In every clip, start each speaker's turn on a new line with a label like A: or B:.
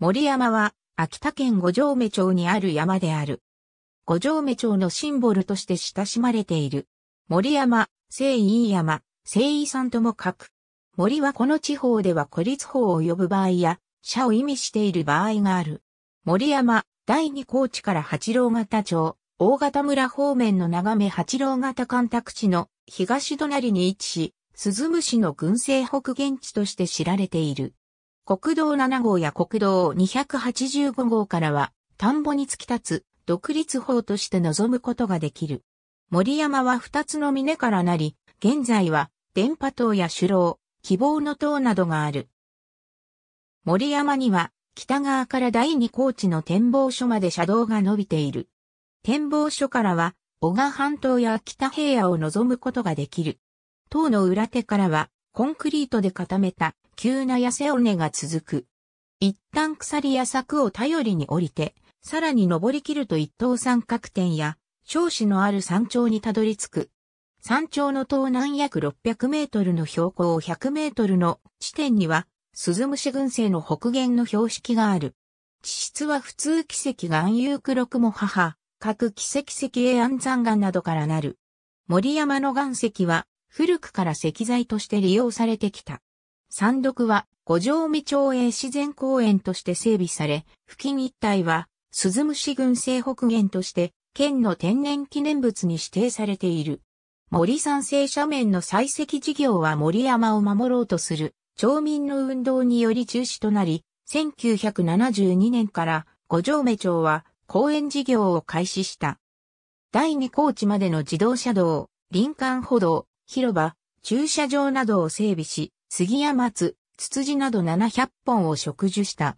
A: 森山は、秋田県五条目町にある山である。五条目町のシンボルとして親しまれている。森山、聖院山、聖遺産とも書く。森はこの地方では孤立法を呼ぶ場合や、社を意味している場合がある。森山、第二高地から八郎型町、大型村方面の眺め八郎型干拓地の東隣に位置し、鈴虫の群生北限地として知られている。国道7号や国道285号からは、田んぼに突き立つ、独立法として望むことができる。森山は二つの峰からなり、現在は、電波塔や首楼、希望の塔などがある。森山には、北側から第二高地の展望所まで車道が伸びている。展望所からは、小賀半島や北平野を望むことができる。塔の裏手からは、コンクリートで固めた急な痩せ尾根が続く。一旦鎖や柵を頼りに降りて、さらに登り切ると一等三角点や、少子のある山頂にたどり着く。山頂の東南約600メートルの標高100メートルの地点には、鈴虫群生の北限の標識がある。地質は普通奇跡岩有黒六も母、各奇跡石永安山岩などからなる。森山の岩石は古くから石材として利用されてきた。山麓は五条見町営自然公園として整備され、付近一帯は鈴虫群西北限として県の天然記念物に指定されている。森山生斜面の採石事業は森山を守ろうとする町民の運動により中止となり、1972年から五条目町は公園事業を開始した。第二高地までの自動車道、林間歩道、広場、駐車場などを整備し、杉や松、ツツジなど700本を植樹した。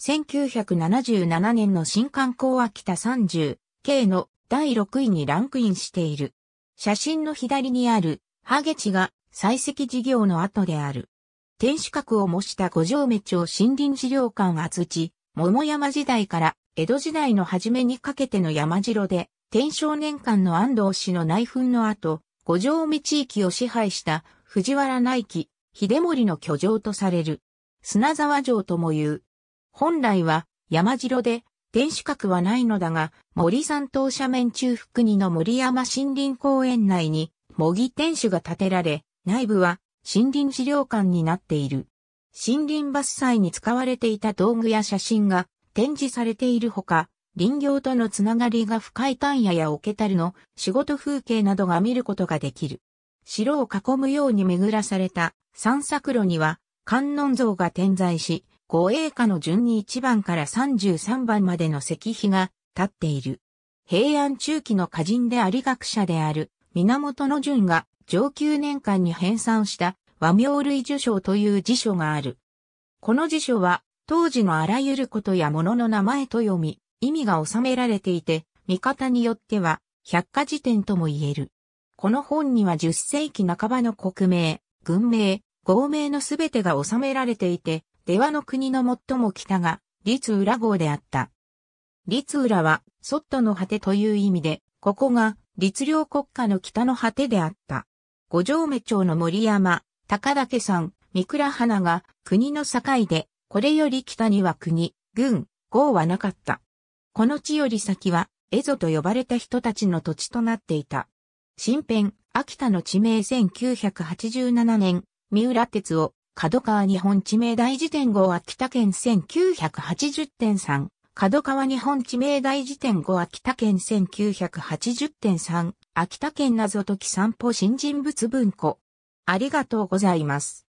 A: 1977年の新観光秋田 30K の第6位にランクインしている。写真の左にある、ハゲチが採石事業の後である。天守閣を模した五条目町森林資料館厚地、桃山時代から江戸時代の初めにかけての山城で、天正年間の安藤氏の内紛の後、五条目地域を支配した藤原内記、秀盛の居城とされる。砂沢城とも言う。本来は山城で天守閣はないのだが、森山東斜面中腹にの森山森林公園内に模擬天守が建てられ、内部は森林資料館になっている。森林伐採に使われていた道具や写真が展示されているほか、林業とのつながりが深い単野や桶樽の仕事風景などが見ることができる。城を囲むように巡らされた散策路には観音像が点在し、護衛下の順に1番から33番までの石碑が立っている。平安中期の歌人であり学者である源の順が上級年間に編纂した和名類受賞という辞書がある。この辞書は当時のあらゆることや物の名前と読み、意味が収められていて、見方によっては百科事典とも言える。この本には10世紀半ばの国名、軍名、合名のすべてが収められていて、出羽の国の最も北が、立浦号であった。立浦は、ソットの果てという意味で、ここが、立領国家の北の果てであった。五条目町の森山、高岳山、三倉花が、国の境で、これより北には国、軍、号はなかった。この地より先は、蝦夷と呼ばれた人たちの土地となっていた。新編、秋田の地名1987年、三浦鉄を、角川日本地名大辞典号秋田県1980.3、角川日本地名大辞典号秋田県1980.3、秋田県謎解き散歩新人物文庫。ありがとうございます。